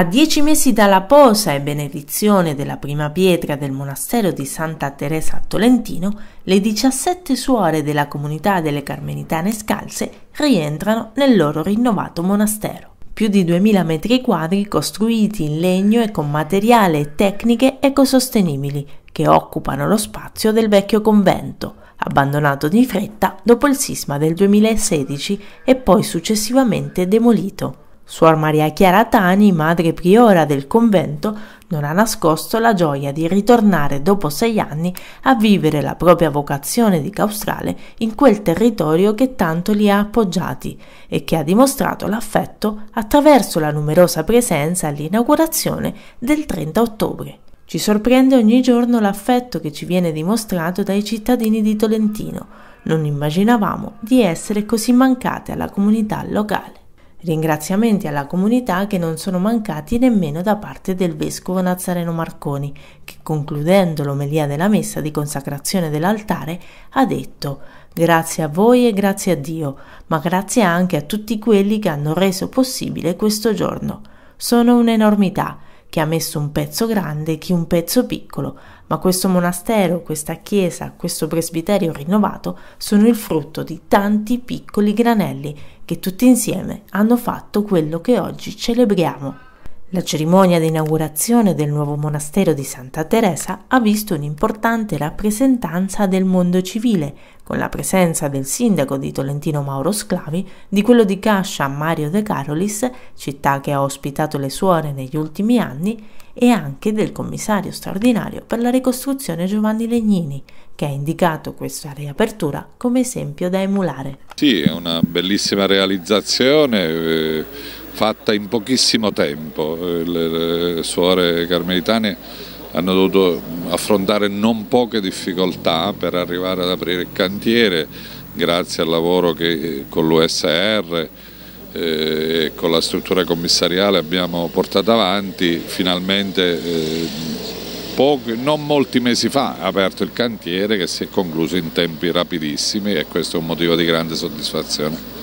A dieci mesi dalla posa e benedizione della prima pietra del monastero di Santa Teresa a Tolentino, le 17 suore della comunità delle Carmenitane Scalze rientrano nel loro rinnovato monastero. Più di 2000 metri quadri costruiti in legno e con materiale e tecniche ecosostenibili che occupano lo spazio del vecchio convento, abbandonato di fretta dopo il sisma del 2016 e poi successivamente demolito. Suor Maria Chiara Tani, madre priora del convento, non ha nascosto la gioia di ritornare dopo sei anni a vivere la propria vocazione di caustrale in quel territorio che tanto li ha appoggiati e che ha dimostrato l'affetto attraverso la numerosa presenza all'inaugurazione del 30 ottobre. Ci sorprende ogni giorno l'affetto che ci viene dimostrato dai cittadini di Tolentino. Non immaginavamo di essere così mancate alla comunità locale. Ringraziamenti alla comunità che non sono mancati nemmeno da parte del vescovo Nazareno Marconi, che concludendo l'omelia della messa di consacrazione dell'altare ha detto Grazie a voi e grazie a Dio, ma grazie anche a tutti quelli che hanno reso possibile questo giorno. Sono un'enormità che ha messo un pezzo grande, chi un pezzo piccolo, ma questo monastero, questa chiesa, questo presbiterio rinnovato sono il frutto di tanti piccoli granelli che tutti insieme hanno fatto quello che oggi celebriamo. La cerimonia di inaugurazione del nuovo monastero di Santa Teresa ha visto un'importante rappresentanza del mondo civile, con la presenza del sindaco di Tolentino Mauro Sclavi, di quello di Cascia Mario De Carolis, città che ha ospitato le suore negli ultimi anni, e anche del commissario straordinario per la ricostruzione Giovanni Legnini, che ha indicato questa riapertura come esempio da emulare. Sì, è una bellissima realizzazione eh, fatta in pochissimo tempo. Le, eh, le suore carmelitane hanno dovuto affrontare non poche difficoltà per arrivare ad aprire il cantiere grazie al lavoro che con l'USR eh, e con la struttura commissariale abbiamo portato avanti finalmente eh, Pochi, non molti mesi fa ha aperto il cantiere che si è concluso in tempi rapidissimi e questo è un motivo di grande soddisfazione.